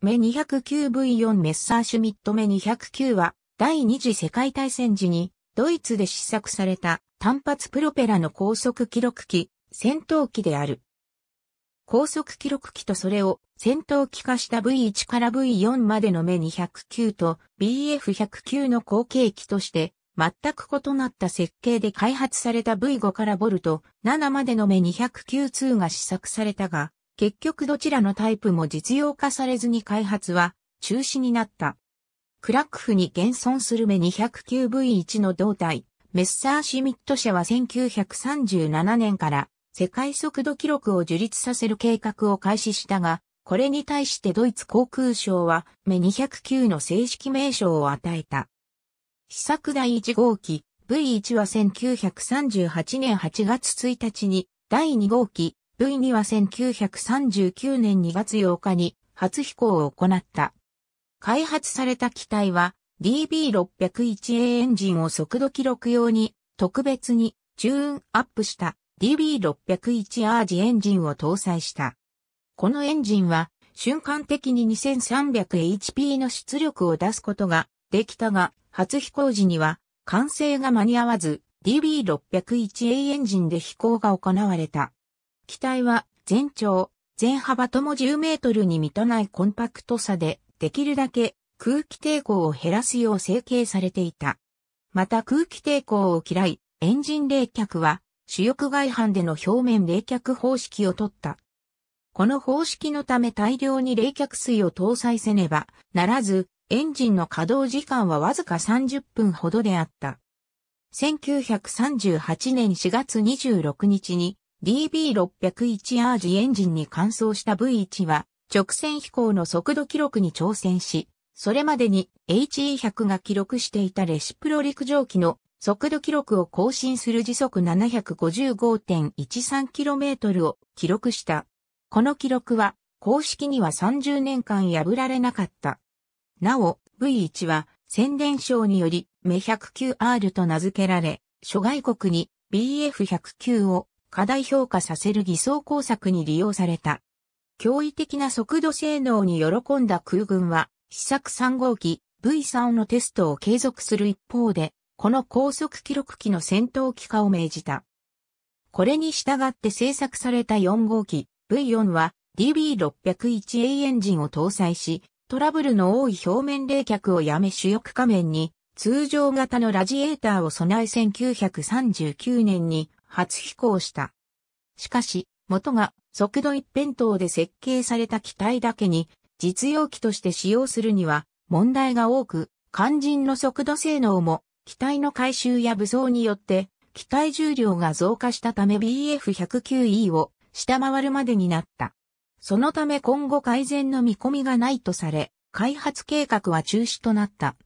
目 209V4 メッサーシュミット目209は、第二次世界大戦時に、ドイツで試作された単発プロペラの高速記録機、戦闘機である。高速記録機とそれを戦闘機化した V1 から V4 までの目209と BF109 の後継機として、全く異なった設計で開発された V5 からボルト7までの目209 2が試作されたが、結局どちらのタイプも実用化されずに開発は中止になった。クラックフに現存する目 209V1 の胴体、メッサーシミット社は1937年から世界速度記録を樹立させる計画を開始したが、これに対してドイツ航空省は目209の正式名称を与えた。試作第1号機 V1 は1938年8月1日に第2号機 V2 は1939年2月8日に初飛行を行った。開発された機体は DB601A エンジンを速度記録用に特別にチューンアップした DB601 r エンジンを搭載した。このエンジンは瞬間的に 2300HP の出力を出すことができたが、初飛行時には完成が間に合わず DB601A エンジンで飛行が行われた。機体は全長、全幅とも10メートルに満たないコンパクトさで、できるだけ空気抵抗を減らすよう成形されていた。また空気抵抗を嫌い、エンジン冷却は、主翼外反での表面冷却方式を取った。この方式のため大量に冷却水を搭載せねばならず、エンジンの稼働時間はわずか30分ほどであった。1938年4月26日に DB601R エンジンに換装した V1 は直線飛行の速度記録に挑戦し、それまでに HE100 が記録していたレシプロ陸上機の速度記録を更新する時速 755.13km を記録した。この記録は公式には30年間破られなかった。なお、V1 は宣伝賞によりメ 109R と名付けられ、諸外国に BF109 を過大評価させる偽装工作に利用された。驚異的な速度性能に喜んだ空軍は、試作3号機 V3 のテストを継続する一方で、この高速記録機の戦闘機化を命じた。これに従って製作された4号機 V4 は DB601A エンジンを搭載し、トラブルの多い表面冷却をやめ主翼下面に通常型のラジエーターを備え1939年に初飛行した。しかし、元が速度一辺倒で設計された機体だけに、実用機として使用するには問題が多く、肝心の速度性能も機体の回収や武装によって機体重量が増加したため BF109E を下回るまでになった。そのため今後改善の見込みがないとされ、開発計画は中止となった。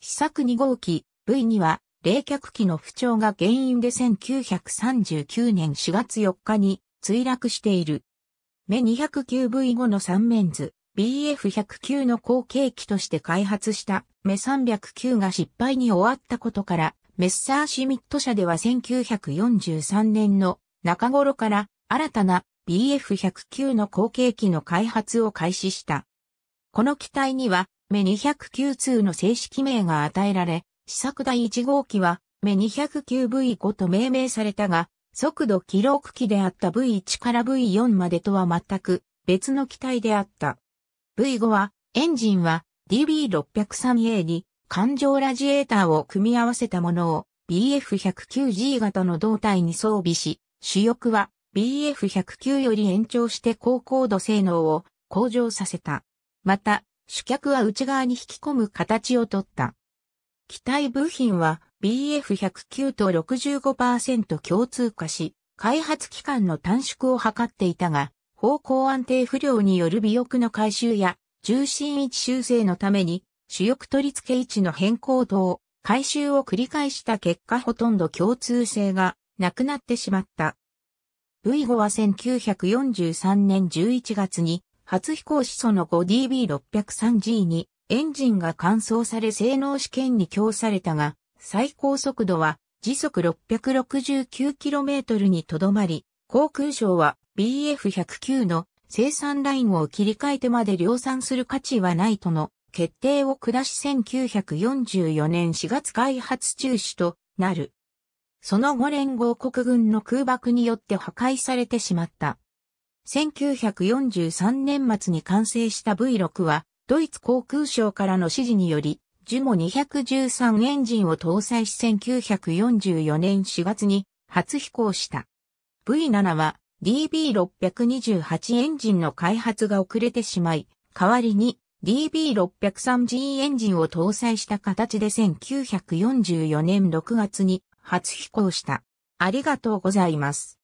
試作2号機 V には冷却機の不調が原因で1939年4月4日に墜落している。目 209V5 の3面図、BF109 の後継機として開発した目309が失敗に終わったことから、メッサーシミット社では1943年の中頃から新たな BF109 の後継機の開発を開始した。この機体には、目209 2の正式名が与えられ、試作第1号機は、目 209V5 と命名されたが、速度記録機であった V1 から V4 までとは全く別の機体であった。V5 は、エンジンは DB603A に環状ラジエーターを組み合わせたものを BF109G 型の胴体に装備し、主翼は BF109 より延長して高高度性能を向上させた。また、主脚は内側に引き込む形をとった。機体部品は BF109 と65%共通化し、開発期間の短縮を図っていたが、方向安定不良による尾翼の回収や重心位置修正のために主翼取り付け位置の変更等、回収を繰り返した結果ほとんど共通性がなくなってしまった。V5 は1943年11月に初飛行始祖の 5DB603G にエンジンが乾燥され性能試験に供されたが、最高速度は時速 669km にとどまり、航空省は BF109 の生産ラインを切り替えてまで量産する価値はないとの決定を下し1944年4月開発中止となる。その後連合国軍の空爆によって破壊されてしまった。1943年末に完成した V6 はドイツ航空省からの指示により、ジュモ213エンジンを搭載し1944年4月に初飛行した。V7 は DB628 エンジンの開発が遅れてしまい、代わりに DB603G エンジンを搭載した形で1944年6月に初飛行した。ありがとうございます。